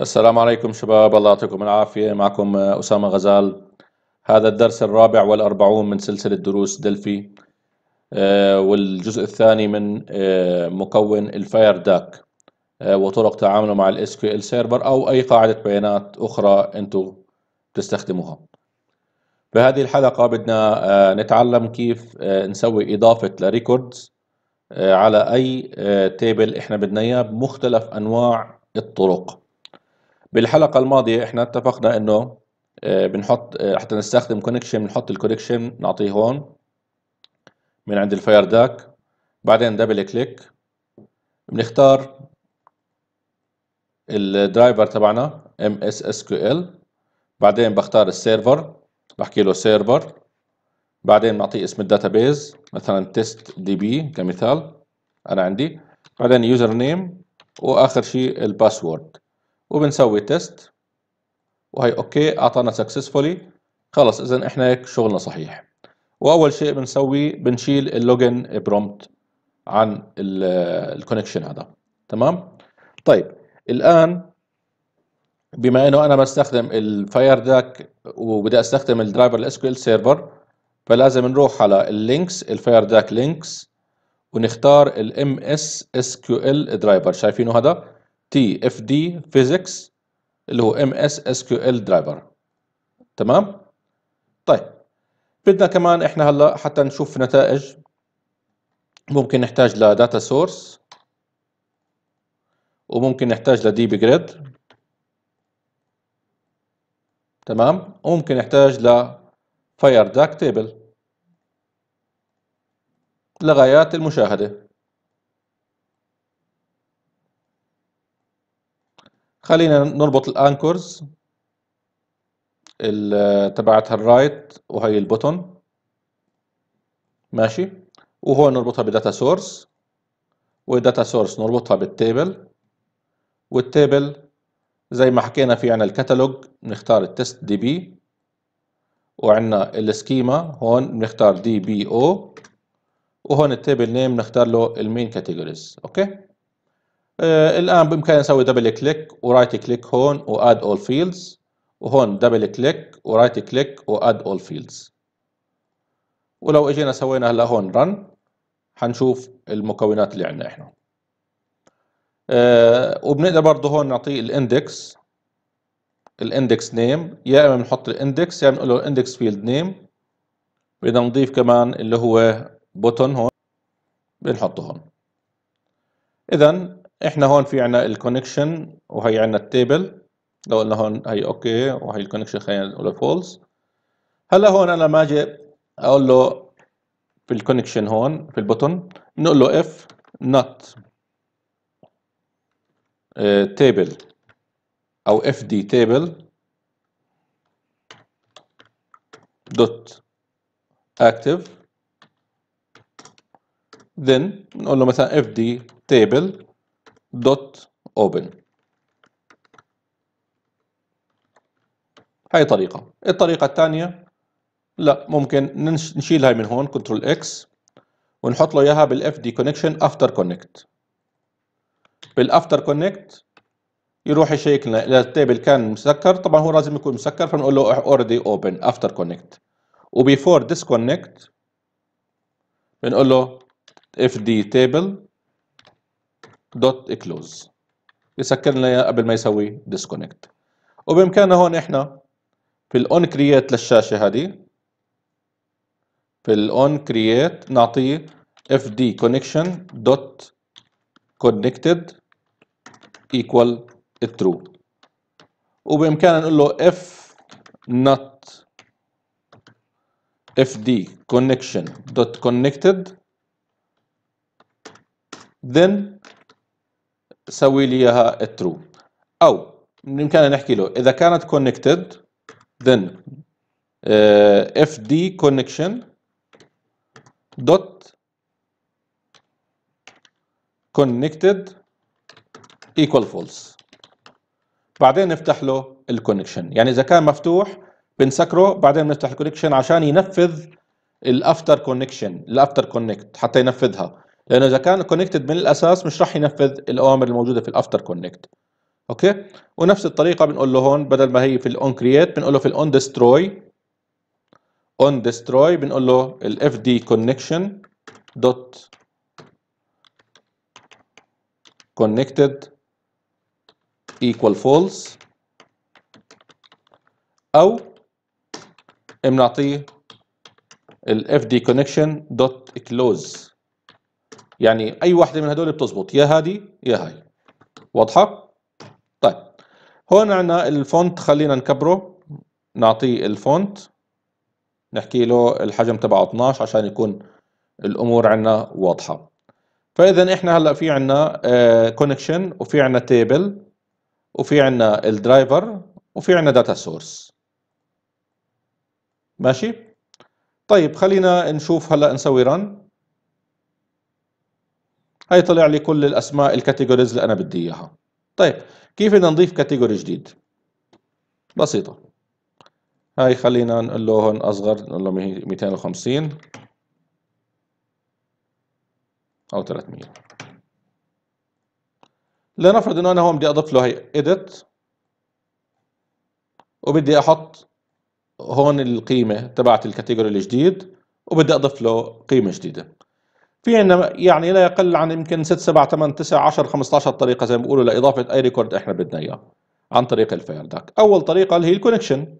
السلام عليكم شباب الله يعطيكم العافية معكم آه، أسامة غزال هذا الدرس الرابع والأربعون من سلسلة دروس دلفي آه، والجزء الثاني من آه، مكون الفاير داك وطرق تعامله مع الاس كيو ال سيرفر أو أي قاعدة بيانات أخرى أنتم تستخدموها بهذه الحلقة بدنا نتعلم كيف نسوي إضافة لريكوردز على أي تيبل إحنا بدنا إياه بمختلف أنواع الطرق بالحلقه الماضيه احنا اتفقنا انه آه، بنحط آه، حتى نستخدم كونكشن بنحط الكونكشن نعطيه هون من عند الفاير داك بعدين دبل كليك بنختار الدرايفر تبعنا ام اس اس كيو ال بعدين بختار السيرفر بحكي له سيرفر بعدين بنعطيه اسم الداتابيز مثلا تيست دي بي كمثال انا عندي بعدين يوزر نيم واخر شيء الباسورد وبنسوي تيست وهي اوكي اعطانا سكسسفولي خلص اذا احنا هيك شغلنا صحيح واول شيء بنسويه بنشيل اللوجن برومت عن الكونكشن هذا تمام طيب الان بما انه انا بستخدم الفاير داك وبدي استخدم الدرايفر الاس كيو ال سيرفر فلازم نروح على اللينكس الفاير داك لينكس ونختار الام اس اس كيو ال درايفر شايفينه هذا تي اف دي فيزكس اللي هو ام اس اس كيو ال درايفر تمام طيب بدنا كمان احنا هلا حتى نشوف نتائج ممكن نحتاج لداتا سورس وممكن نحتاج لديب جريد تمام وممكن نحتاج لفاير داك تيبل لغايات المشاهده خلينا نربط الانكورز تبعتها الرايت وهي البوتون ماشي وهون نربطها بداتا سورس والداتا سورس نربطها بالتيبل والتيبل زي ما حكينا في عنا الكتالوج بنختار التست دي بي وعنا السكيما هون بنختار دي بي او وهون التيبل نيم نختار له المين كاتيجوريز اوكي آه، الان بامكاني اسوي دبل كليك ورايت كليك هون واد اول فيلدز وهون دبل كليك ورايت كليك واد اول فيلدز ولو اجينا سوينا هلا هون رن حنشوف المكونات اللي عندنا احنا أه وبنقدر برضه هون نعطيه الاندكس الاندكس نيم يا اما بنحط الاندكس يا بنقول له الاندكس فيلد نيم بدنا نضيف كمان اللي هو بوتون هون بنحطه هون اذا احنا هون في عنا الكونكشن وهي عنا التيبل لو قلنا هون هي اوكي وهي الكونكشن خلينا نقول فولز هلا هون انا ما اجي اقول له في الكونكشن هون في البوتن نقول له اف نوت تيبل او اف دي تيبل دوت اكتف then نقول له مثلا fd table دوت اوبن هاي طريقة الطريقة الثانية لا ممكن نشيل هاي من هون كنترول اكس ونحط له اياها بالاف دي كونكشن افتر كونكت بالافتر كونكت يروح يشيك لنا اذا التيبل كان مسكر طبعا هو لازم يكون مسكر فنقول له اوريدي اوبن افتر كونكت وبيفور ديسكونكت بنقول له اف دي تيبل دوت كلوز يسكر لنا اياه قبل ما يسوي ديسكونكت وبامكاننا هون احنا في الاون كرييت للشاشه هذه في الاون كرييت نعطيه دي كونكشن دوت كونكتد equal true وبامكاننا نقول له if not fd connection dot connected then سوي لي اياها ترو او بامكاننا نحكي له اذا كانت كونكتد then اف دي كونكشن دوت كونكتد ايكوال فولس بعدين نفتح له الكونكشن يعني اذا كان مفتوح بنسكره بعدين بنفتح الكونكشن عشان ينفذ الافتر كونكشن الافتر كونكت حتى ينفذها لانه اذا كان كونكتد من الاساس مش راح ينفذ الاوامر الموجوده في الافتر كونكت اوكي ونفس الطريقه بنقول له هون بدل ما هي في الاون كرييت بنقول له في الاون ديستروي اون ديستروي بنقول له الاف دي كونكشن دوت كونكتد ايكوال فولس او بنعطيه ال دي كونكشن دوت كلوز يعني اي واحده من هدول بتزبط يا هذه يا هاي واضحه طيب هون عنا الفونت خلينا نكبره نعطيه الفونت نحكي له الحجم تبعه 12 عشان يكون الامور عنا واضحه فاذا احنا هلا في عنا كونكشن آه، وفي عنا تيبل وفي عنا الدرايفر وفي عنا داتا سورس ماشي طيب خلينا نشوف هلا نسوي رن هي طلع لي كل الاسماء الكاتيجوريز اللي انا بدي اياها طيب كيف بدنا نضيف كاتيجوري جديد بسيطه هاي خلينا نقول له هون اصغر نقول له 250 او 300 لنفرض انه انا هون بدي اضيف له هي ايديت وبدي احط هون القيمه تبعت الكاتيجوري الجديد وبدي اضيف له قيمه جديده في عندنا يعني لا يقل عن يمكن 6 7 8 9 10 15 طريقه زي ما بيقولوا لاضافه اي ريكورد احنا بدنا اياه عن طريق الفاير داك اول طريقه اللي هي الكونكشن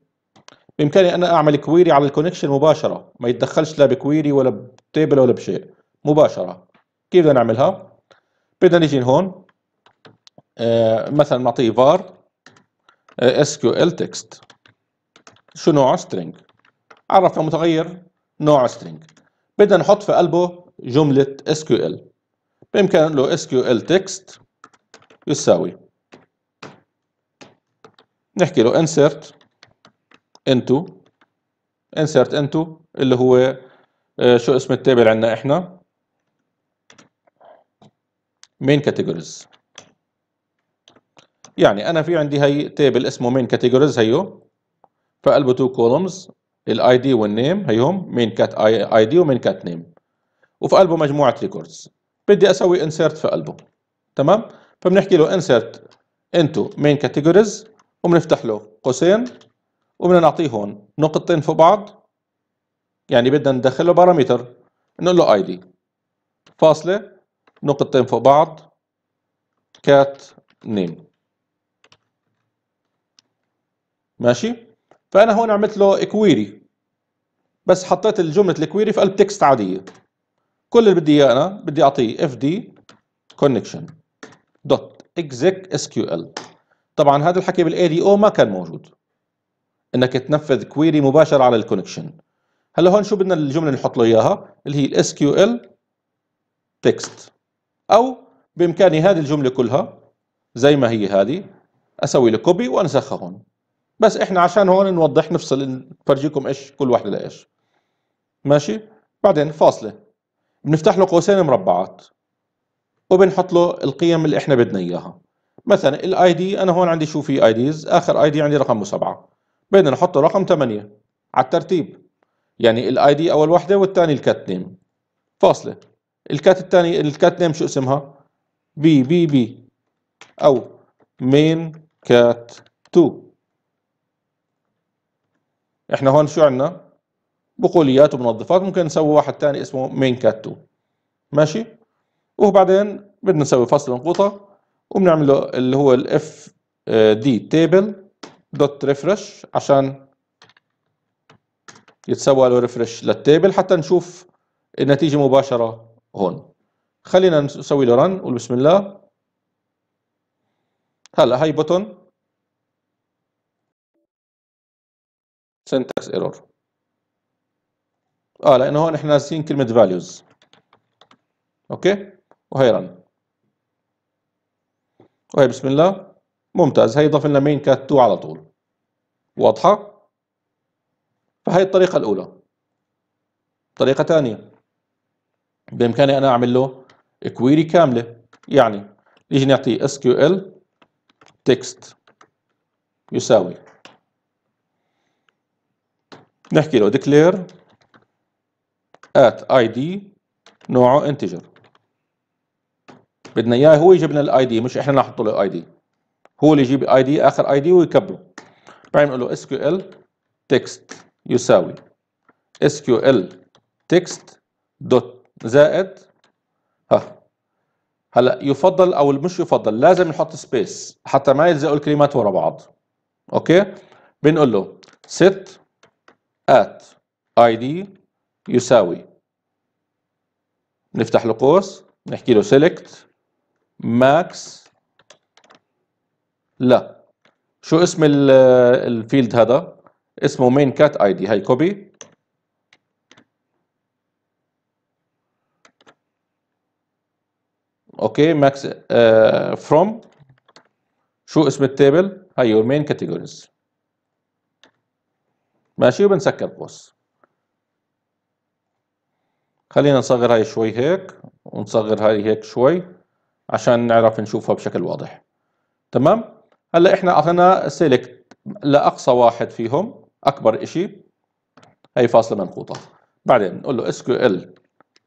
بامكاني انا اعمل كويري على الكونكشن مباشره ما يتدخلش لا بكويري ولا بتيبل ولا بشيء مباشره كيف بدنا نعملها بدنا نيجي هون آه مثلا نعطيه var اس كيو ال تكست شو نوعه string عرفنا متغير نوع string بدنا نحط في قلبه جملة SQL بإمكان له SQL text يساوي نحكي له insert into insert into اللي هو آه، شو اسم التابل عنا احنا main categories يعني انا في عندي هاي تابل اسمه main categories هيو فقلبه two columns الاي دي والنيم هيهم main cat id ومين cat name وفي قلبه مجموعه ريكوردز بدي اسوي انسيرت في قلبه تمام فبنحكي له انسيرت انتو مين كاتيجوريز وبنفتح له قوسين وبدنا نعطيه هون نقطتين فوق بعض يعني بدنا ندخل له بارامتر نقول له اي دي فاصله نقطتين فوق بعض كات نيم ماشي فانا هون عملت له كويري بس حطيت الجمله الكويري في قلب تكست عاديه كل اللي بدي اياه انا بدي اعطيه اف دي كونكشن دوت exec sql طبعا هذا الحكي بالاي دي او ما كان موجود انك تنفذ كويري مباشره على الكونكشن هلا هون شو بدنا الجمله اللي نحط له اياها اللي هي الاس كيو ال تكست او بامكاني هذه الجمله كلها زي ما هي هذه اسوي له كوبي وانسخها هون بس احنا عشان هون نوضح نفصل نفرجيكم ايش كل واحده لايش ماشي بعدين فاصله بنفتح له قوسين مربعات وبنحط له القيم اللي احنا بدنا اياها مثلا الاي دي انا هون عندي شو في اي ديز اخر اي دي عندي رقمه 7 بدنا نحطه رقم 8 على الترتيب يعني الاي دي اول وحده والثاني الكات نيم فاصله الكات الثاني الكات نيم شو اسمها بي بي بي او مين كات 2 احنا هون شو عندنا بقوليات ومنظفات ممكن نسوي واحد ثاني اسمه مين كات 2 ماشي وبعدين بدنا نسوي فصل انقطة وبنعمل له اللي هو الاف دي تيبل دوت ريفرش عشان يتسوى له ريفرش للتيبل حتى نشوف النتيجة مباشرة هون خلينا نسوي له رن قول بسم الله هلا هاي بوتون syntax error اه لانه هون احنا ناسيين كلمه values اوكي وهي رن وهي بسم الله ممتاز هي ضاف لنا مين كات 2 على طول واضحه فهي الطريقه الاولى طريقه ثانيه بامكاني انا اعمل له كويري كامله يعني نيجي نعطيه اس كيو ال تكست يساوي نحكي له declare at id نوعه انتجر بدنا اياه هو يجيب لنا الاي دي مش احنا نحط له اي دي هو اللي يجيب اي دي اخر اي دي ويكبره بعدين نقول له sql text تكست يساوي sql text dot تكست دوت زائد ها هلا يفضل او مش يفضل لازم نحط سبيس حتى ما يلزقوا الكلمات ورا بعض اوكي بنقول له set at id يساوي نفتح له قوس نحكي له select max لا شو اسم الفيلد هذا اسمه main cat id هاي copy اوكي ماكس آه، فروم شو اسم التابل هاي يور main categories ماشي وبنسكر قوس خلينا نصغر هاي شوي هيك ونصغر هاي هيك شوي عشان نعرف نشوفها بشكل واضح تمام هلا احنا اعطينا سيلكت لاقصى واحد فيهم اكبر اشي هي فاصله منقوطه بعدين نقول له اس كيو ال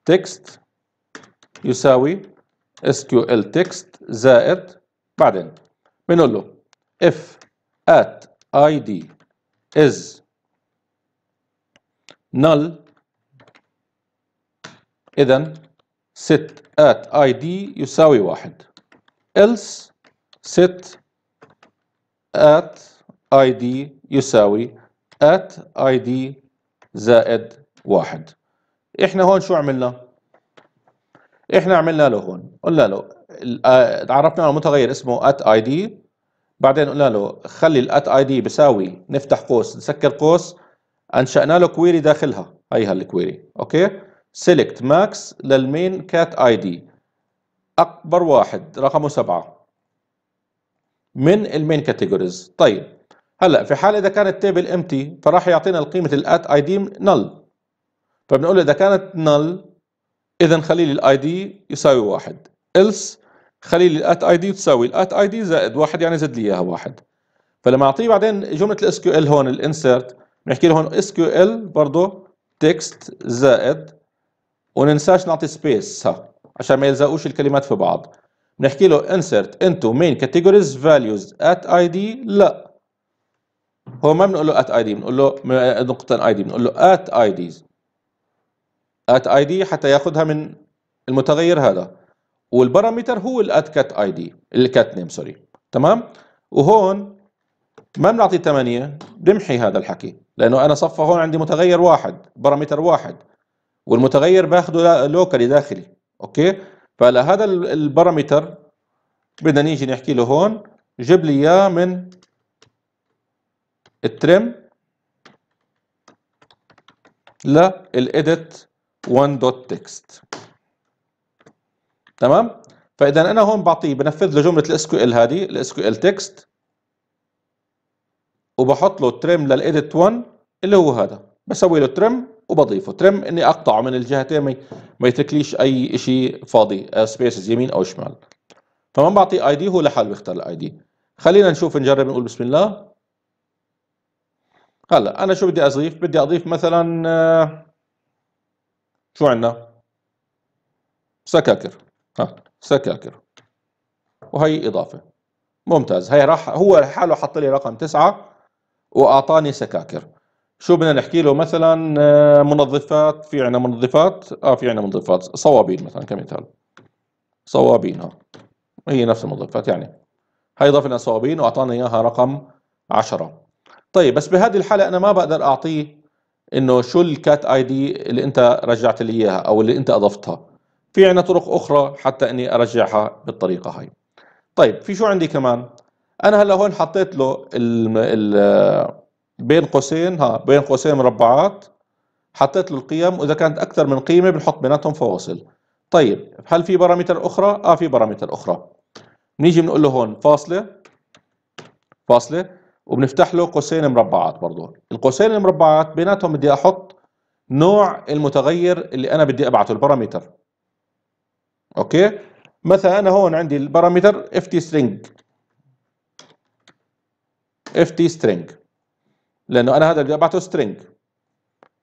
تكست يساوي اس كيو ال تكست زائد بعدين بنقول له if at id is null إذا set at id يساوي واحد else set at id يساوي at id زائد واحد احنا هون شو عملنا؟ احنا عملنا له هون قلنا له تعرفنا على متغير اسمه at id بعدين قلنا له خلي الات at id بيساوي نفتح قوس نسكر قوس انشانا له كويري داخلها هي هالكويري اوكي سيلكت ماكس للمين كات اي دي اكبر واحد رقمه سبعة من المين كاتيجوريز طيب هلا في حال اذا كانت تيبل امتي فراح يعطينا قيمه الات اي دي نل فبنقول اذا كانت نل اذا خلي لي الاي دي يساوي واحد else خلي لي الات اي دي تساوي الات اي دي زائد واحد يعني زد لي اياها واحد فلما اعطيه بعدين جمله الاس كيو ال هون الانسرت بنحكي له هون اس كيو ال برضه تكست زائد وننساش نعطي سبيس ها عشان ما يلزقوش الكلمات في بعض بنحكي له insert into main categories values at id لا هو ما بنقول له at id بنقول له نقطة id بنقول له at ids at id حتى ياخذها من المتغير هذا والبارامتر هو ال at كات اي دي cat نيم سوري تمام وهون ما بنعطي 8 بنمحي هذا الحكي لانه انا صفى هون عندي متغير واحد بارامتر واحد والمتغير باخده لوكالي داخلي اوكي فلهذا البارامتر بدنا نيجي نحكي له هون جيب لي اياه من الترم للإيديت تكست تمام فاذا انا هون بعطيه بنفذ له جمله الاس كيو ال هذه الاس كيو ال تكست وبحط له تريم للايديت 1 اللي هو هذا بسوي له تريم وبضيفه ترم اني اقطعه من الجهتين ما يتركليش اي شيء فاضي سبيسز آه، يمين او شمال فما بعطيه اي دي هو لحاله بيختار الاي دي خلينا نشوف نجرب نقول بسم الله هلا انا شو بدي اضيف بدي اضيف مثلا آه، شو عندنا سكاكر ها سكاكر وهي اضافه ممتاز هي راح هو حاله حط لي رقم تسعة واعطاني سكاكر شو بدنا نحكي له مثلا آه، منظفات في عنا منظفات اه في عنا منظفات صوابين مثلا كمثال صوابين ها آه. هي نفس المنظفات يعني هي لنا صوابين واعطانا اياها رقم 10 طيب بس بهذه الحاله انا ما بقدر اعطيه انه شو الكات اي دي اللي انت رجعت لي اياها او اللي انت اضفتها في عنا طرق اخرى حتى اني ارجعها بالطريقه هاي طيب في شو عندي كمان انا هلا هون حطيت له ال ال آه، بين قوسين ها بين قوسين مربعات حطيت له القيم واذا كانت اكثر من قيمه بنحط بيناتهم فواصل طيب هل في بارامتر اخرى اه في بارامتر اخرى بنيجي بنقول له هون فاصله فاصله وبنفتح له قوسين مربعات برضه القوسين المربعات بيناتهم بدي احط نوع المتغير اللي انا بدي ابعته البارامتر اوكي مثلا انا هون عندي البارامتر اف تي سترينج اف تي سترينج لانه انا هذا بدي ابعته سترينج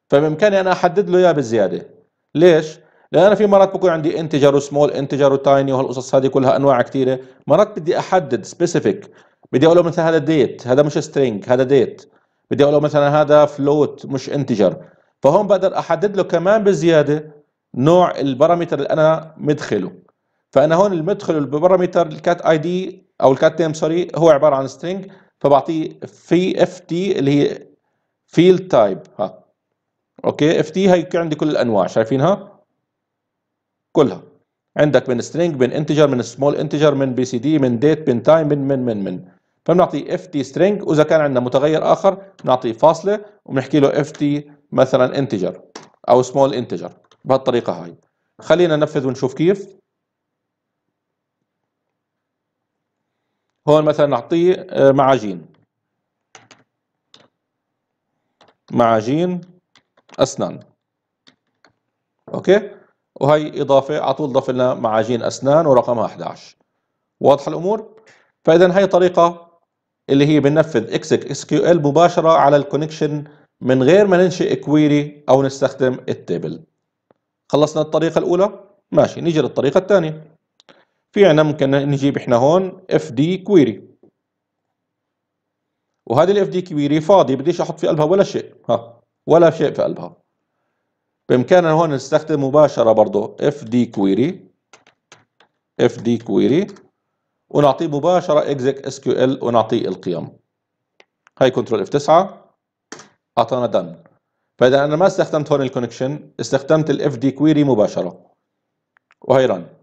فبامكاني انا احدد له اياه بالزياده ليش؟ لان انا في مرات بكون عندي انتجر وسمول انتجر وتايني وهالقصص هذه كلها انواع كثيره مرات بدي احدد سبيسيفيك بدي اقول له مثلا هذا ديت هذا مش سترينج هذا ديت بدي اقول له مثلا هذا فلوت مش انتجر فهون بقدر احدد له كمان بزياده نوع البارامتر اللي انا مدخله فانا هون المدخل البارامتر الكات اي دي او الكات نيم سوري هو عباره عن سترينج فبعطيه في اف تي اللي هي فيلد تايب ها اوكي اف تي هي عندي كل الانواع شايفينها كلها عندك من سترينج من انتجر من سمول انتجر من بي سي دي من ديت من تايم من من من من فبنعطي اف تي سترينج واذا كان عندنا متغير اخر بنعطيه فاصله وبنحكي له اف تي مثلا انتجر او سمول انتجر بهالطريقه هاي خلينا ننفذ ونشوف كيف هون مثلا نعطيه آه، معاجين معاجين اسنان اوكي وهي اضافه على طول ضف لنا معاجين اسنان ورقمها 11 واضحه الامور فاذا هي طريقه اللي هي بننفذ اكسك اس كيو ال مباشره على الكونكشن من غير ما ننشئ كويري او نستخدم التيبل خلصنا الطريقه الاولى ماشي نيجي للطريقه الثانيه في عنا ممكن نجيب احنا هون اف دي كويري وهذه الاف دي كويري فاضي بديش احط في قلبها ولا شيء ها ولا شيء في قلبها بامكاننا هون نستخدم مباشره برضه اف دي كويري اف دي كويري ونعطيه مباشره كيو ال ونعطيه القيم هاي كنترول اف 9 اعطانا done فاذا انا ما استخدمت هون الكونكشن استخدمت الاف دي كويري مباشره وهي رن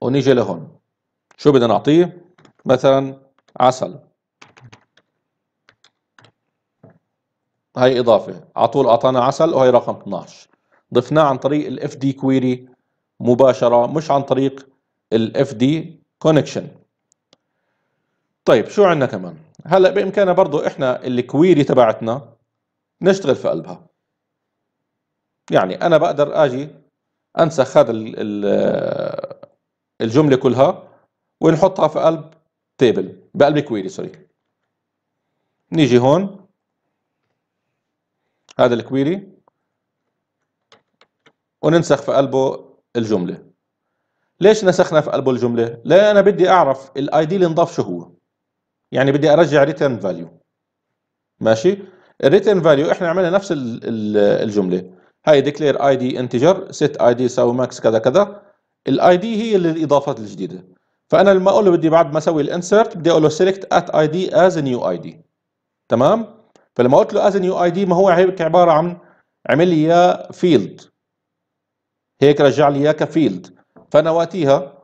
ونيجي لهون شو بدنا نعطيه مثلا عسل هاي اضافه على طول اعطانا عسل وهي رقم 12 ضفناه عن طريق الاف دي كويري مباشره مش عن طريق الاف دي كونكشن طيب شو عندنا كمان هلا بامكاننا برضه احنا الكويري تبعتنا نشتغل في قلبها يعني انا بقدر اجي انسخ هذا الجمله كلها ونحطها في قلب تيبل بقلب كويري سوري نيجي هون هذا الكويري وننسخ في قلبه الجمله ليش نسخنا في قلبه الجمله لا انا بدي اعرف الاي دي اللي انضاف شو هو يعني بدي ارجع ريتيرن فاليو ماشي الريتيرن فاليو احنا عملنا نفس الجمله هاي ديكلير اي دي انتجر سيت اي دي يساوي ماكس كذا كذا الاي دي هي للاضافات الجديده فانا لما اقول له بدي بعد ما اسوي الانسرت بدي اقول له سيلكت ات اي دي از نيو اي دي تمام فلما قلت له از نيو اي دي ما هو هيك عباره عن عمل لي اياه فيلد هيك رجع لي اياه كفيلد فانا وقتيها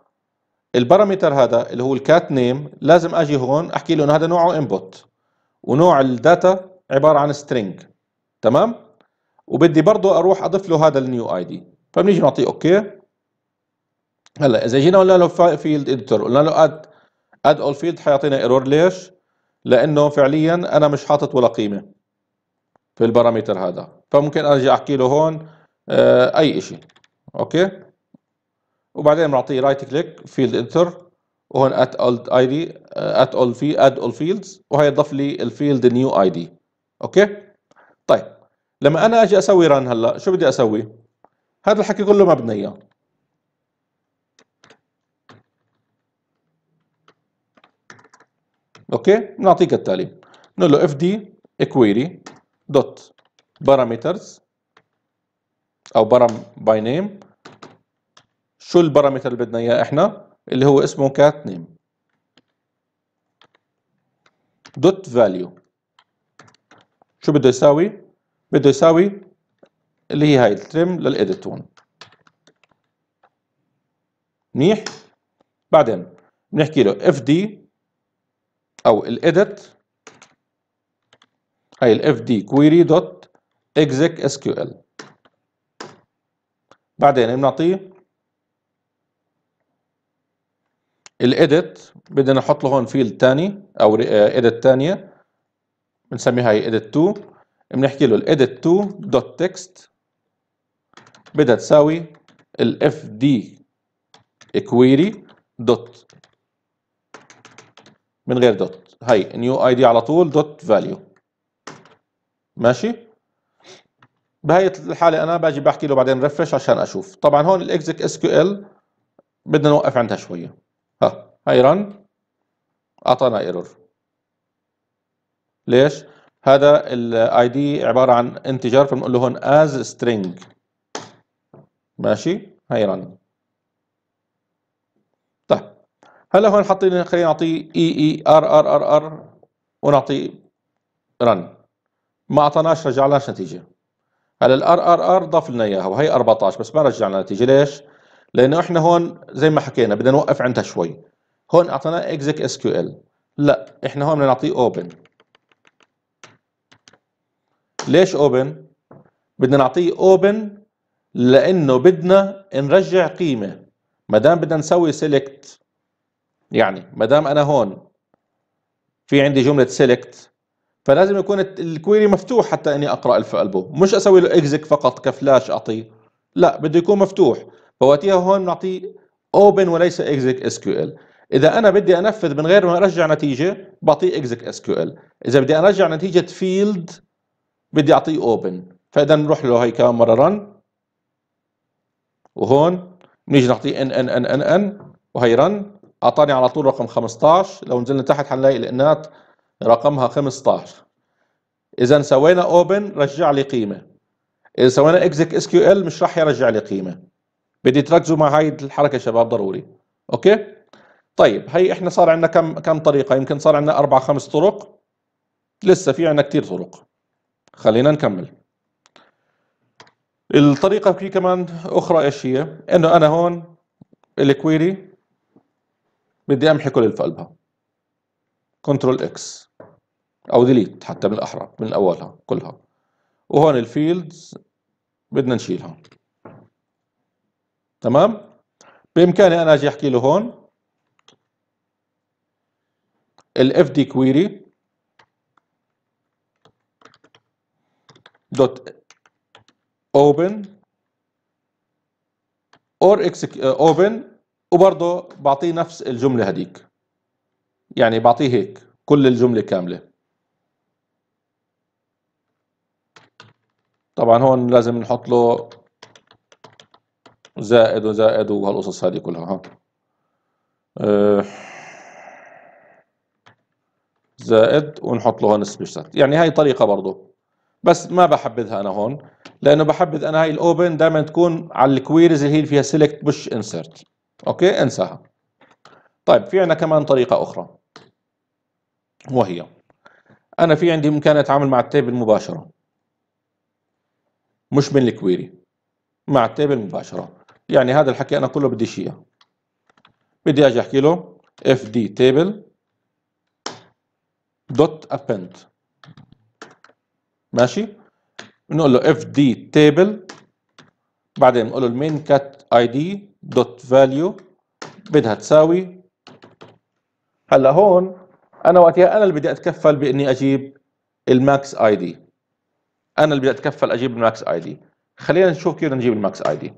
البارامتر هذا اللي هو الكات نيم لازم اجي هون احكي له انه هذا نوعه انبوت ونوع الداتا عباره عن سترينج تمام وبدي برضه اروح اضيف له هذا النيو اي دي فبنيجي نعطيه اوكي هلا اذا جينا قلنا له فيلد اديتور قلنا له اد اد اول فيلد حيعطينا ايرور ليش؟ لانه فعليا انا مش حاطط ولا قيمه في البارامتر هذا فممكن ارجع احكي له هون آه، اي شيء اوكي وبعدين بنعطيه رايت كليك فيلد اديتور وهون ات اولد اي دي ات اول في اد اول فيلدز وهي ضف لي الفيلد نيو اي دي اوكي طيب لما انا اجي اسوي ران هلا شو بدي اسوي؟ هذا الحكي كله ما بدنا اياه اوكي بنعطيك التالي نقول له fd query dot parameters او param by name شو البارامتر اللي بدنا اياه احنا اللي هو اسمه cat name dot value شو بده يساوي بده يساوي اللي هي هاي الترم للإيديت هون منيح بعدين بنحكي له fd او الايديت هي الاف دي كويري دوت اكزيك اس كيو ال بعدين إيه بنعطيه الايديت بدنا نحط له هون فيلد ثاني او ايديت آه، ثانيه بنسميها هي ايديت 2 بنحكي له الايديت 2 دوت تكست بدها تساوي الاف دي كويري دوت من غير دوت هاي نيو اي دي على طول دوت فاليو ماشي بهي الحاله انا باجي بحكي له بعدين ريفرش عشان اشوف طبعا هون الاكزيك اس كيو ال بدنا نوقف عندها شويه ها هاي رن اعطانا ايرور ليش هذا الاي دي عباره عن انتجار فبنقول له هون از سترينج ماشي هاي رن هلا هون حاطين خلينا نعطيه اي e اي e ار ار ار ار ونعطيه رن ما اعطاناش رجعناش نتيجه هلا الار ار ار ضاف لنا اياها وهي 14 بس ما رجعنا نتيجه ليش؟ لانه احنا هون زي ما حكينا بدنا نوقف عندها شوي هون اعطيناه كيو ال لا احنا هون بدنا نعطيه اوبن ليش اوبن؟ بدنا نعطيه اوبن لانه بدنا نرجع قيمه ما دام بدنا نسوي سيلكت يعني ما دام انا هون في عندي جمله سيلكت فلازم يكون الكويري مفتوح حتى اني اقرا الفالبو مش اسوي له اكزك فقط كفلاش اعطيه لا بده يكون مفتوح فوقتها هون بنعطيه اوبن وليس اكزك اس كيو ال اذا انا بدي انفذ من غير ما ارجع نتيجه بعطيه اكزك اس كيو ال اذا بدي ارجع نتيجه فيلد بدي اعطيه اوبن فاذا نروح له هي كمان مره رن وهون بنيجي نعطيه ان ان ان ان ان وهي رن اعطاني على طول رقم 15 لو نزلنا تحت هنلاقي الانات رقمها 15 اذا سوينا اوبن رجع لي قيمه اذا سوينا اكزيك اس كيو ال مش راح يرجع لي قيمه بدي تركزوا مع هاي الحركه شباب ضروري اوكي طيب هي احنا صار عندنا كم كم طريقه يمكن صار عندنا اربع خمس طرق لسه في عندنا كثير طرق خلينا نكمل الطريقه في كمان اخرى ايش هي انه انا هون الكويري بدي امحي كل اللي في قلبها كنترول اكس او ديليت حتى من الاحرى من اولها كلها وهون الفيلدز بدنا نشيلها تمام بامكاني انا اجي احكي له هون الاف دي كويري دوت اوبن or اكس open وبرضه بعطيه نفس الجملة هديك يعني بعطيه هيك كل الجملة كاملة طبعا هون لازم نحط له زائد وزائد وهالقصص هذه كلها ها أه، زائد ونحط له هون سبيشات يعني هاي طريقة برضه بس ما بحبذها انا هون لانه بحبذ انا هاي الاوبن دائما تكون على الكويريز اللي هي فيها سيلكت مش انسرت اوكي انساها طيب في عندنا كمان طريقة اخرى وهي انا في عندي امكانية اتعامل مع التيبل مباشرة مش من الكويري مع التيبل مباشرة يعني هذا الحكي انا كله بديش اياه بدي اجي احكي له fd table dot append ماشي بنقول له fd table بعدين بنقول له المين كات اي دي دوت فاليو بدها تساوي هلا هون انا وقتها انا اللي بدي اتكفل باني اجيب الماكس اي دي انا اللي بدي اتكفل اجيب الماكس اي دي خلينا نشوف كيف نجيب الماكس اي دي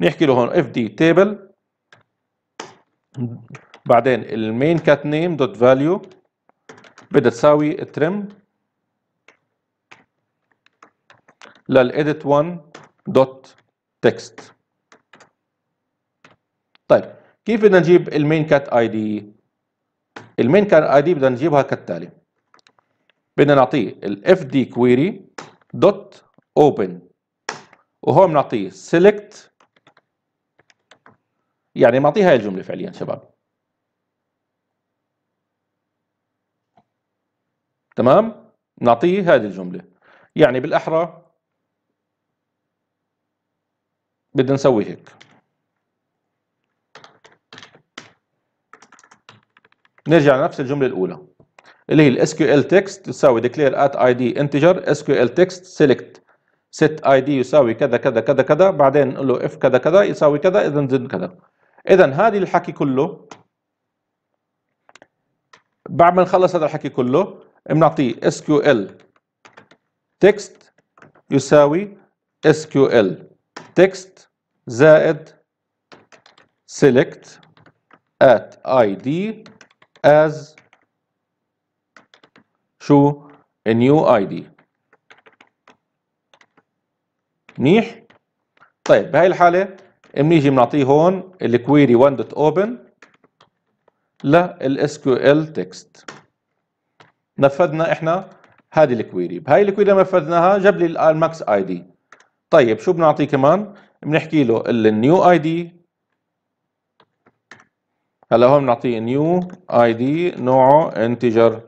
نحكي له هون اف دي تيبل بعدين المين كات نيم دوت فاليو بدها تساوي ترم للاديت 1 دوت تكست طيب كيف بدنا نجيب المين كات اي دي المين كات اي دي بدنا نجيبها كالتالي بدنا نعطيه الاف دي كويري دوت اوبن وهون بنعطيه سيلكت يعني معطيه هاي الجمله فعليا شباب تمام نعطيه هذه الجمله يعني بالاحرى بدنا نسوي هيك نرجع لنفس الجمله الاولى اللي هي الاس كيو ال تكست تساوي ديكلير ات اي دي انتجر اس كيو ال تكست سيلكت اي دي يساوي كذا كذا كذا كذا بعدين نقول له اف كذا كذا يساوي كذا اذا زد كذا اذا هذه الحكي كله بعد ما نخلص هذا الحكي كله بنعطيه sql تكست يساوي ال text زائد select at id as شو a new ID منيح طيب بهي الحالة بنيجي بنعطيه هون الكويري 1.open sql text نفذنا احنا هذه الكويري بهاي الكويري لما نفذناها جاب لي الماكس اي دي طيب شو بنعطيه كمان بنحكي له النيو اي دي هلا هون بنعطيه نيو اي دي نوعه انتجر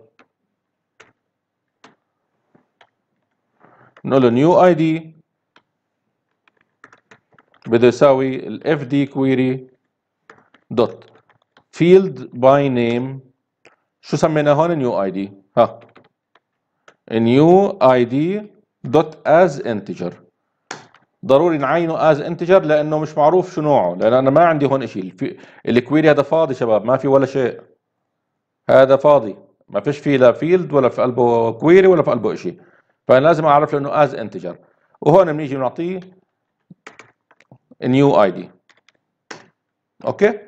نقول له نيو اي دي بده يساوي الاف دي كويري دوت فيلد باي نيم شو سميناه هون نيو اي دي ها نيو اي دي دوت از انتجر ضروري نعينه از انتجر لانه مش معروف شو نوعه لان انا ما عندي هون شيء الكويري هذا فاضي شباب ما في ولا شيء هذا فاضي ما فيش فيه لا فيلد ولا في قلبه كويري ولا في قلبه شيء فانا لازم اعرف له انه از انتجر وهون بنيجي بنعطيه نيو اي دي اوكي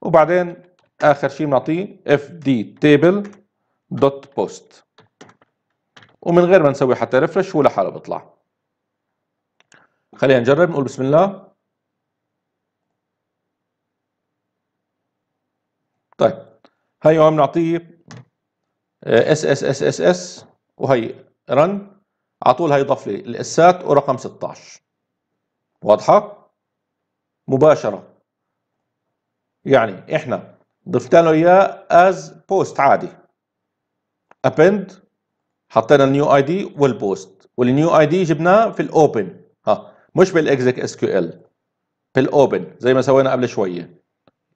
وبعدين اخر شيء بنعطيه اف دي تيبل دوت بوست ومن غير ما نسوي حتى ريفرش هو لحاله بيطلع خلينا نجرب نقول بسم الله طيب هاي هون بنعطيه اس آه، اس اس اس اس وهي رن على طول هي ضف لي الاسات ورقم 16 واضحه مباشره يعني احنا ضفت له اياه از بوست عادي ابند حطينا النيو اي دي والبوست والنيو اي دي جبناه في الاوبن مش بالاكزك اس كيو ال بالاوبن زي ما سوينا قبل شويه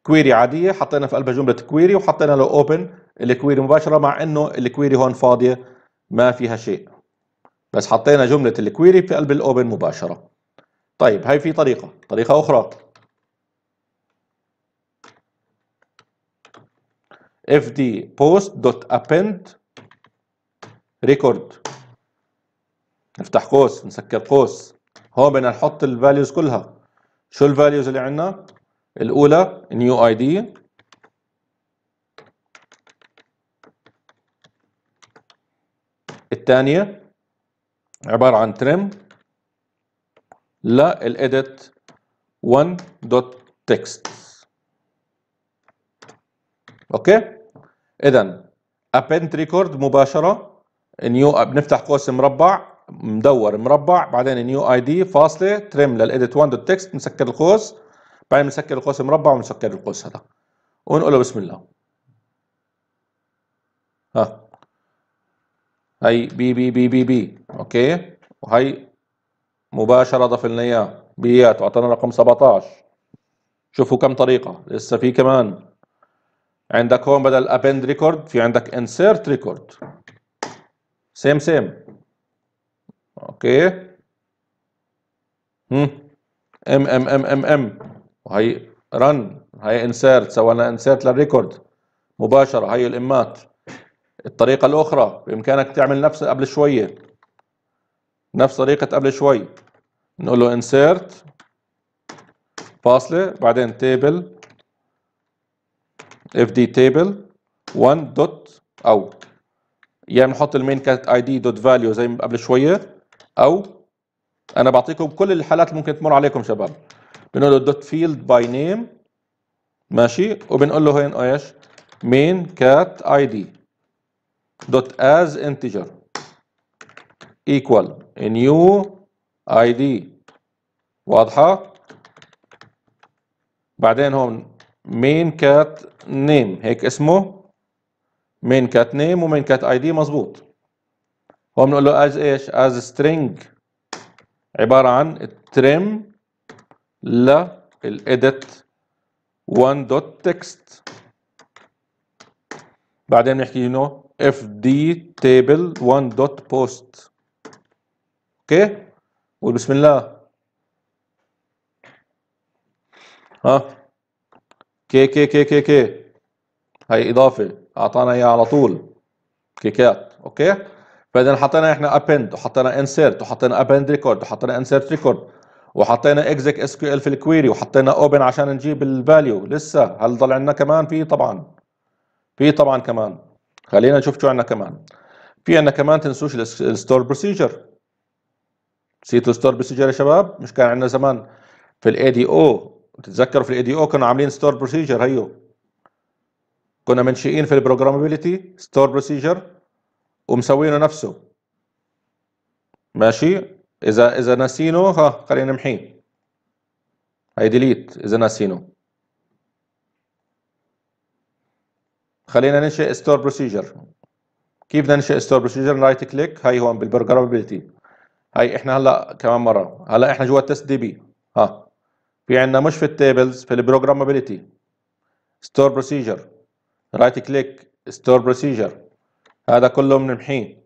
كويري عاديه حطينا في قلبها جمله كويري وحطينا له اوبن الكويري مباشره مع انه الكويري هون فاضيه ما فيها شيء بس حطينا جمله الكويري في قلب الاوبن مباشره طيب هاي في طريقه طريقه اخرى fd append record نفتح قوس نسكر قوس هون بدنا نحط الفاليوز كلها شو الفاليوز اللي عندنا الاولى نيو اي دي الثانيه عباره عن ترم للاديت تكست اوكي اذا append record مباشره نيو بنفتح قوس مربع مدور مربع بعدين نيو اي دي فاصله ترم للاديت 1 دوت تكست مسكر القوس بعدين مسكر القوس مربع ونسكر القوس هذا ونقوله بسم الله ها هي بي بي بي بي بي اوكي وهي مباشره ضفنا اياه بيات واعطانا رقم 17 شوفوا كم طريقه لسه في كمان عندك هون بدل ابند ريكورد في عندك انسيرت ريكورد سيم سيم اوكي ام ام ام ام ام وهي رن هي انسيرت سوينا انسيرت للريكورد مباشره هي الامات الطريقه الاخرى بامكانك تعمل نفس قبل شويه نفس طريقه قبل شوي نقول له انسيرت فاصله بعدين تيبل اف دي تيبل 1 دوت او يا يعني بنحط المين كات اي دي دوت فاليو زي قبل شويه او انا بعطيكم كل الحالات اللي ممكن تمر عليكم شباب بنقول له دوت فيلد باي نيم ماشي وبنقول له هين ايش مين كات اي دي دوت از انتجر ايكوال نيو اي دي واضحه بعدين هون مين كات نيم هيك اسمه مين كات نيم ومين كات اي دي مظبوط هو بنقول له as ايش as string عباره عن الترم للإيديت 1 دوت بعدين بنحكي يو fd table 1.post اوكي قول بسم الله ها كي كي كي كي كي هي اضافه اعطانا اياها على طول كيكات اوكي بعدين حطينا احنا append وحطينا insert وحطينا append record وحطينا insert record وحطينا exec sql في الكويري وحطينا open عشان نجيب الفاليو لسه هل ضل عندنا كمان في طبعا في طبعا كمان خلينا نشوف شو عندنا كمان في عندنا كمان تنسوش الستور بروسيجر نسيتوا تو ستور بروسيجر يا شباب مش كان عندنا زمان في الاي دي او تتذكروا في الاي دي او كانوا عاملين ستور بروسيجر هيو كنا منشئين في البروجرامابيلتي ستور بروسيجر ومسوينه نفسه ماشي اذا اذا ناسينه ها خلينا نمحيه هي ديليت اذا ناسينه خلينا ننشئ ستور بروسيجر كيف بدنا ننشئ ستور بروسيجر رايت كليك هي هون بالبروجرامبيلتي هي احنا هلا كمان مره هلا احنا جوا التست دي بي ها في عندنا مش في التابلز في البروجرامابيلتي ستور بروسيجر رايت كليك ستور بروسيجر هذا كله بنمحيه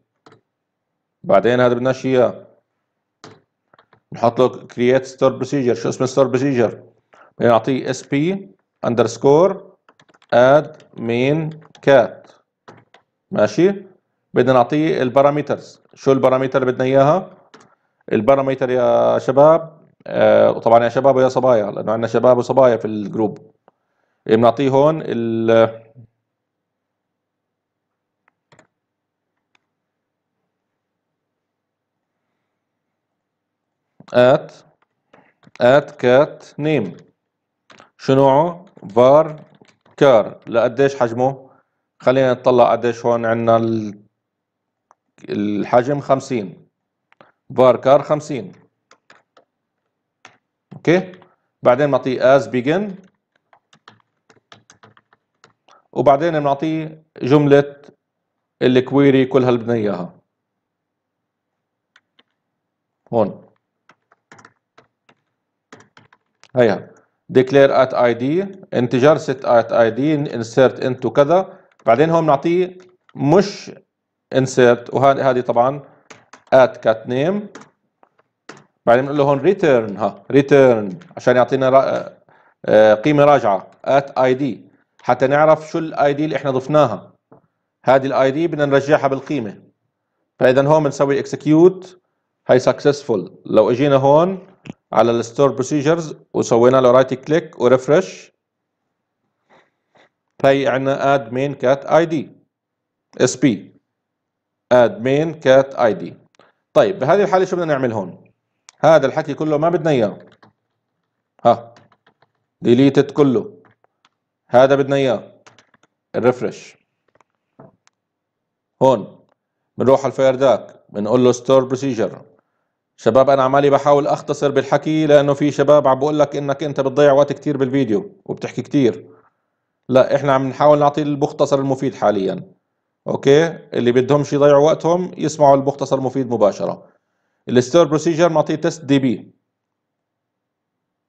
بعدين هذا بدناش اياه نحط له كرييت ستور بروسيجر شو اسم الستور بروسيجر بنعطيه اس بي اندرسكور اد مين كات ماشي بدنا نعطيه البارامترز شو البارامتر بدنا اياها البارامتر يا شباب آه طبعا يا شباب ويا صبايا لانه عندنا شباب وصبايا في الجروب بنعطيه هون ال at at cat name شو نوعه var كار لقديش حجمه خلينا نطلع قديش هون عندنا الحجم 50 var كار 50 اوكي بعدين بنعطيه as begin وبعدين بنعطيه جملة الكويري كلها اللي بدنا اياها هون هيا ديكلير ات اي دي انتجر set at id insert into كذا بعدين هون بنعطيه مش insert وهذه طبعا at cat name بعدين بنقول له هون ريتيرن ها ريتيرن عشان يعطينا آه، آه، قيمه راجعه at id حتى نعرف شو الاي دي اللي احنا ضفناها هذه الاي دي بدنا نرجعها بالقيمه فاذا هون بنسوي اكسكيوت هي سكسسفول لو اجينا هون على الستور بروسيجرز وسوينا له رايت كليك وريفرش هي عنا اد مين كات اي دي اس بي اد مين كات اي دي طيب بهذه الحاله شو بدنا نعمل هون هذا الحكي كله ما بدنا اياه ها ديليتد كله هذا بدنا اياه الريفرش هون بنروح على الفاير داك بنقول له ستور بروسيجر شباب انا عمالي بحاول اختصر بالحكي لانه في شباب عم بقول لك انك انت بتضيع وقت كتير بالفيديو وبتحكي كتير لا احنا عم نحاول نعطي المختصر المفيد حاليا اوكي اللي بدهمش يضيعوا وقتهم يسمعوا المختصر المفيد مباشره الستور بروسيجر معطيه تيست دي بي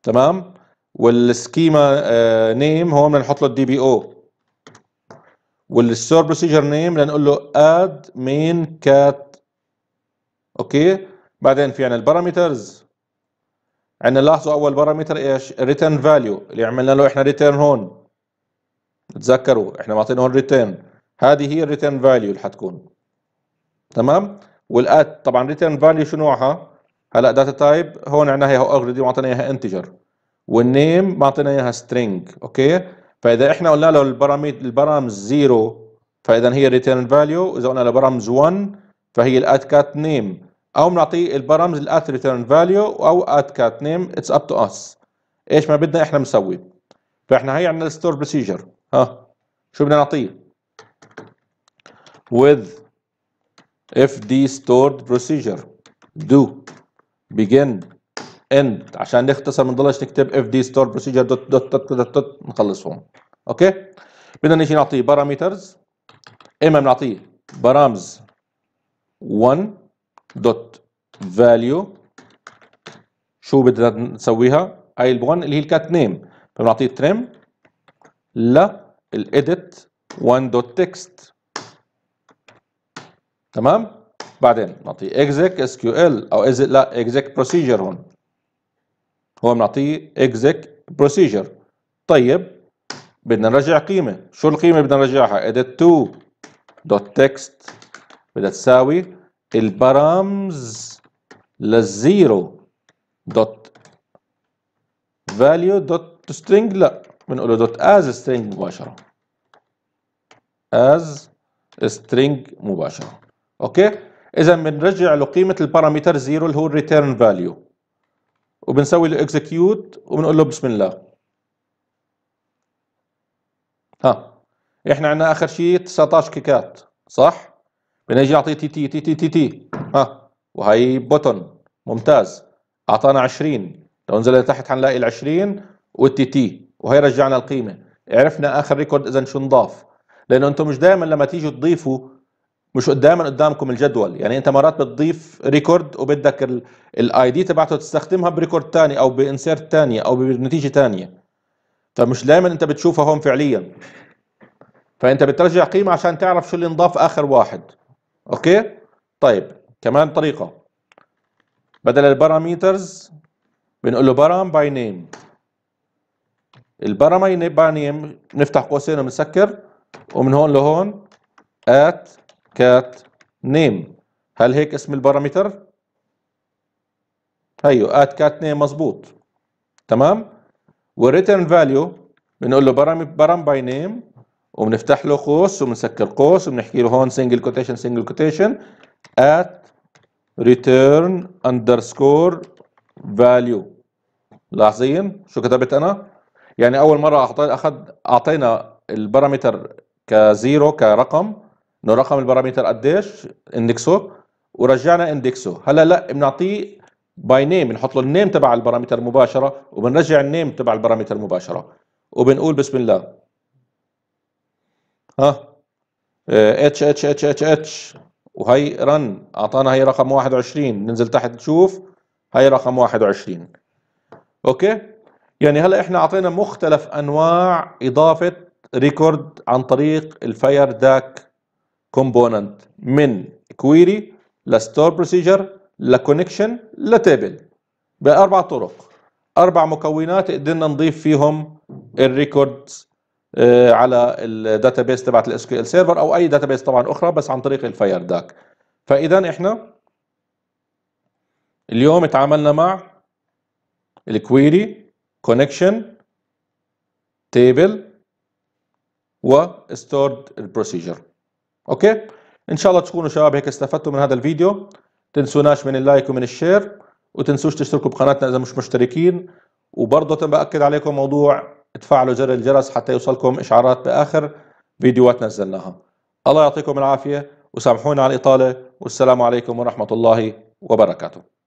تمام والسكيما آه، نيم هون بدنا نحط له الدي بي او والستور بروسيجر نيم بدنا نقول له اد مين كات اوكي بعدين في عنا البارامترز عندنا لاحظوا اول بارامتر ايش الريتيرن فاليو اللي عملنا له احنا ريتيرن هون تذكروا احنا معطينا هون ريتيرن هذه هي الريتيرن فاليو اللي حتكون تمام والات طبعا ريتيرن فاليو شو نوعها هلا داتا تايب هون عندنا هي اوريدي معطينا اياها انتجر والنيم معطينا اياها سترينج اوكي فاذا احنا قلنا له البارامتر البارامز زيرو فاذا هي ريتيرن فاليو اذا قلنا له برامز 1 فهي الات كات نيم او بنعطيه البارامز الات ريتيرن فاليو او ات كات نيم اتس اب تو اس ايش ما بدنا احنا بنسوي فاحنا طيب هي عندنا الستور بروسيجر ها شو بدنا نعطيه with اف دي stored procedure do begin end عشان نختصر ما نضلش نكتب اف دي stored procedure دوت دوت دوت دوت, دوت نخلص هون اوكي بدنا نيجي نعطيه بارامترز اما بنعطيه بارامز 1 دوت فاليو شو بدنا نسويها هاي ال1 اللي هي الكات نيم فبنعطيه تريم للاديت الاديت 1 دوت تكست تمام بعدين نعطيه exec sql او exec لا exec procedure هون هو بنعطيه exec procedure طيب بدنا نرجع قيمه شو القيمه بدنا نرجعها edit2 دوت بدها تساوي البارامز للزيرو دوت فاليو دوت سترينج لا بنقوله دوت از سترينج مباشره از سترينج مباشره اوكي اذا بنرجع له قيمه البارامتر زيرو اللي هو الريتيرن فاليو وبنسوي له اكزكيوت وبنقول له بسم الله ها احنا عندنا اخر شيء 19 كيكات صح بنجي نعطيه تي تي تي تي تي تي ها آه، وهي بوتون ممتاز اعطانا 20 لو نزلنا تحت حنلاقي ال 20 والتي تي وهي رجعنا القيمه عرفنا اخر ريكورد اذا شو نضاف لانه انتم مش دائما لما تيجوا تضيفوا مش دائما قدامكم الجدول يعني انت مرات بتضيف ريكورد وبدك الاي دي تبعته تستخدمها بريكورد ثاني او بانسيرت ثانيه او بنتيجه ثانيه فمش دائما انت بتشوفها هون فعليا فانت بترجع قيمه عشان تعرف شو اللي انضاف اخر واحد اوكي طيب كمان طريقه بدل الباراميترز بنقول له بارام باي نيم البارام باي نيم بنفتح قوسين وبنسكر ومن هون لهون ات كات نيم هل هيك اسم البارامتر هيو أيوه، ات كات نيم مظبوط تمام والريتيرن فاليو بنقول له بارام باي نيم وبنفتح له قوس وبنسكر قوس وبنحكي له هون سنجل كوتيشن سنجل كوتيشن at return underscore value لاحظين شو كتبت انا يعني اول مره اخذ اعطينا البارامتر كزيرو كرقم انه رقم البارامتر قديش اندكسه ورجعنا اندكسه هلا لا بنعطيه باي نيم بنحط له النيم تبع البارامتر مباشره وبنرجع النيم تبع البارامتر مباشره وبنقول بسم الله ها إيه، اتش اتش اتش اتش اتش وهي رن اعطانا هي رقم 21 ننزل تحت نشوف هي رقم 21 اوكي يعني هلا احنا اعطينا مختلف انواع اضافه ريكورد عن طريق الفاير داك كومبوننت من كويري لستور بروسيجر لكونكشن لتيبل باربع طرق اربع مكونات قدرنا نضيف فيهم الريكوردز آه، على الداتابيس تبعت الاس كيو ال سيرفر او اي داتابيس طبعا اخرى بس عن طريق الفاير داك فاذا احنا اليوم تعاملنا مع الكويري كونكشن تيبل وستورد بروسيجر اوكي ان شاء الله تكونوا شباب هيك استفدتوا من هذا الفيديو تنسوناش من اللايك ومن الشير وتنسوش تشتركوا بقناتنا اذا مش مشتركين وبرضه تم باكد عليكم موضوع تفعلوا زر الجرس حتى يوصلكم إشعارات بآخر فيديوهات نزلناها الله يعطيكم العافية وسامحونا على الإطالة والسلام عليكم ورحمة الله وبركاته